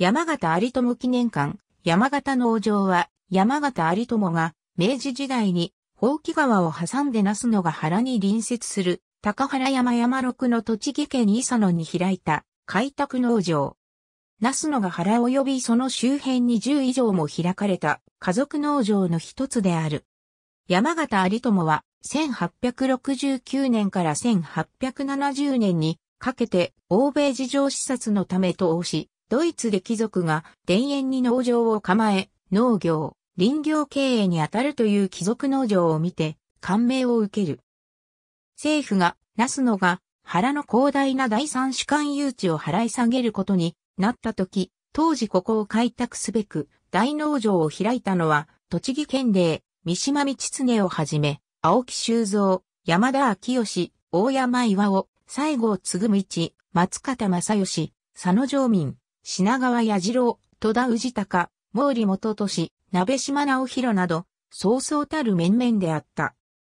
山形有友記念館、山形農場は、山形有友が、明治時代に、宝木川を挟んでなすのが原に隣接する、高原山山六の栃木県伊佐野に開いた、開拓農場。なすのが原及びその周辺に10以上も開かれた、家族農場の一つである。山形有友は、1869年から1870年に、かけて、欧米事情視察のため投資、ドイツで貴族が田園に農場を構え、農業、林業経営にあたるという貴族農場を見て、感銘を受ける。政府が、なすのが、原の広大な第三主観誘致を払い下げることになった時、当時ここを開拓すべく、大農場を開いたのは、栃木県令、三島道常をはじめ、青木修造、山田昭義、大山岩尾、西郷継ぐ道、松方正義、佐野城民、品川矢次郎、戸田氏隆、毛利元俊、鍋島直弘など、そうそうたる面々であった。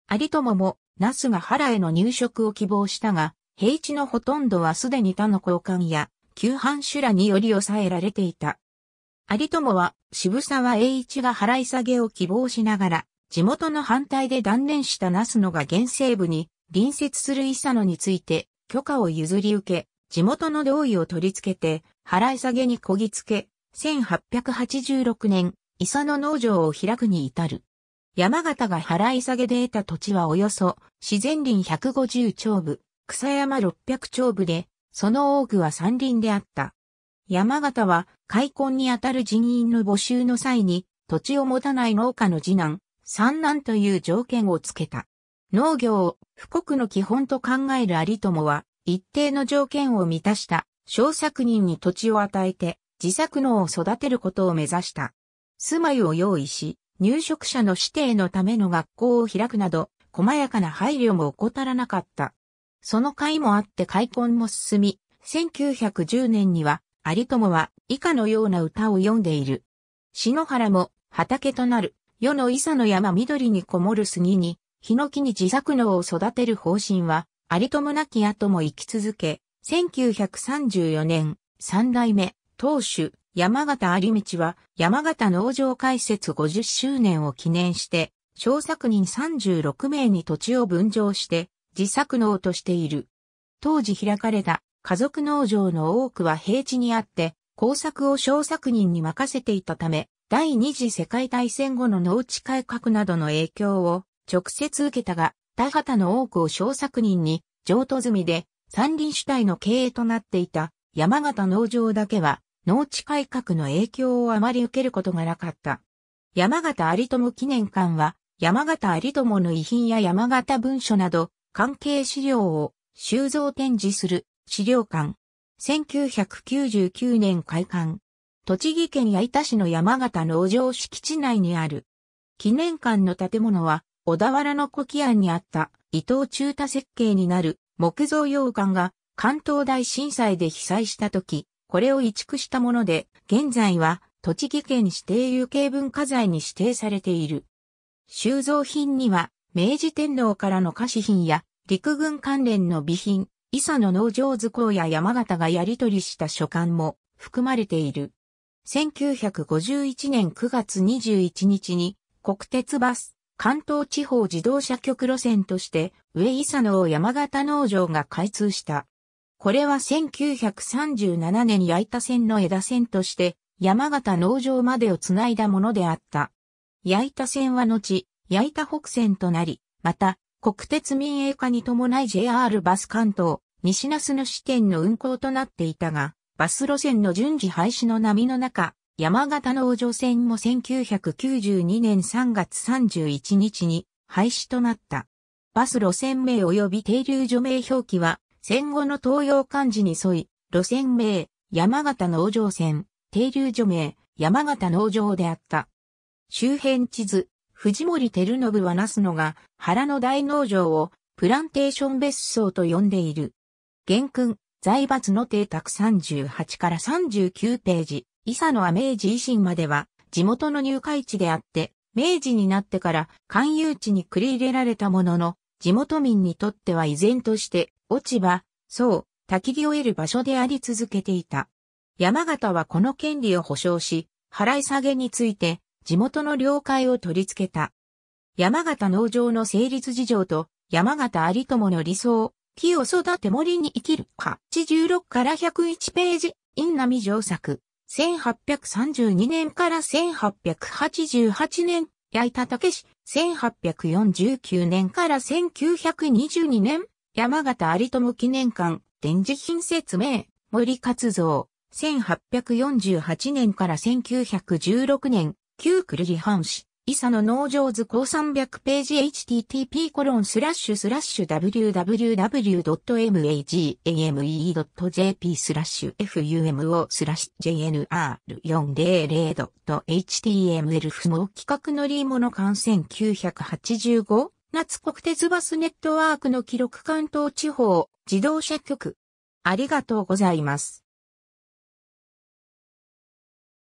有友も、那須が原への入植を希望したが、平地のほとんどはすでに他の交換や、旧藩主らにより抑えられていた。有友は、渋沢栄一が払い下げを希望しながら、地元の反対で断念した那須野が原生部に、隣接する伊佐野について、許可を譲り受け、地元の同意を取り付けて、払い下げにこぎつけ、1886年、伊佐の農場を開くに至る。山形が払い下げで得た土地はおよそ自然林150丁部、草山600丁部で、その多くは山林であった。山形は開墾にあたる人員の募集の際に土地を持たない農家の次男、三男という条件をつけた。農業を富国の基本と考える有友は一定の条件を満たした小作人に土地を与えて自作農を育てることを目指した。住まいを用意し、入植者の指定のための学校を開くなど、細やかな配慮も怠らなかった。その会もあって開墾も進み、1910年には、有友は以下のような歌を読んでいる。篠原も畑となる、世の伊佐の山緑にこもる杉に、ヒノキに自作農を育てる方針は、有友なき後も生き続け、1934年、三代目、当主、山形有道は、山形農場開設50周年を記念して、小作人36名に土地を分譲して、自作農としている。当時開かれた家族農場の多くは平地にあって、工作を小作人に任せていたため、第二次世界大戦後の農地改革などの影響を直接受けたが、田畑の多くを小作人に譲渡済みで、山林主体の経営となっていた山形農場だけは農地改革の影響をあまり受けることがなかった。山形有友記念館は山形有友の遺品や山形文書など関係資料を収蔵展示する資料館。1999年開館。栃木県矢板市の山形農場敷地内にある。記念館の建物は小田原の古木庵にあった伊藤中太設計になる木造洋館が関東大震災で被災した時、これを移築したもので、現在は栃木県指定有形文化財に指定されている。収蔵品には、明治天皇からの菓子品や陸軍関連の備品、伊佐の農場図工や山形がやり取りした書簡も含まれている。1951年9月21日に国鉄バス関東地方自動車局路線として、上伊佐野を山形農場が開通した。これは1937年焼いた線の枝線として、山形農場までをつないだものであった。焼いた線は後、焼いた北線となり、また、国鉄民営化に伴い JR バス関東、西那須の支店の運行となっていたが、バス路線の順次廃止の波の中、山形農場線も1992年3月31日に廃止となった。バス路線名及び停留所名表記は、戦後の東洋漢字に沿い、路線名、山形農場線、停留所名、山形農場であった。周辺地図、藤森照信はなすのが原の大農場をプランテーション別荘と呼んでいる。玄君、財閥の邸宅38から39ページ、伊佐野は明治維新までは地元の入会地であって、明治になってから勧誘地に繰り入れられたものの、地元民にとっては依然として落ち葉、そう、焚き火を得る場所であり続けていた。山形はこの権利を保障し、払い下げについて地元の了解を取り付けた。山形農場の成立事情と山形有友の理想、木を育て森に生きる86から101ページ、イ波上作。1832年から1888年、焼いたたけし、1849年から1922年、山形有友記念館、展示品説明、森活造、1848年から1916年、旧久留里藩市、イサの農場図項300ページ http コロンスラッシュスラッシュ www.magame.jp スラッシュ fumo スラッシュ jnr400.html 不毛企画のリーモの感染985夏国鉄バスネットワークの記録関東地方自動車局ありがとうございます。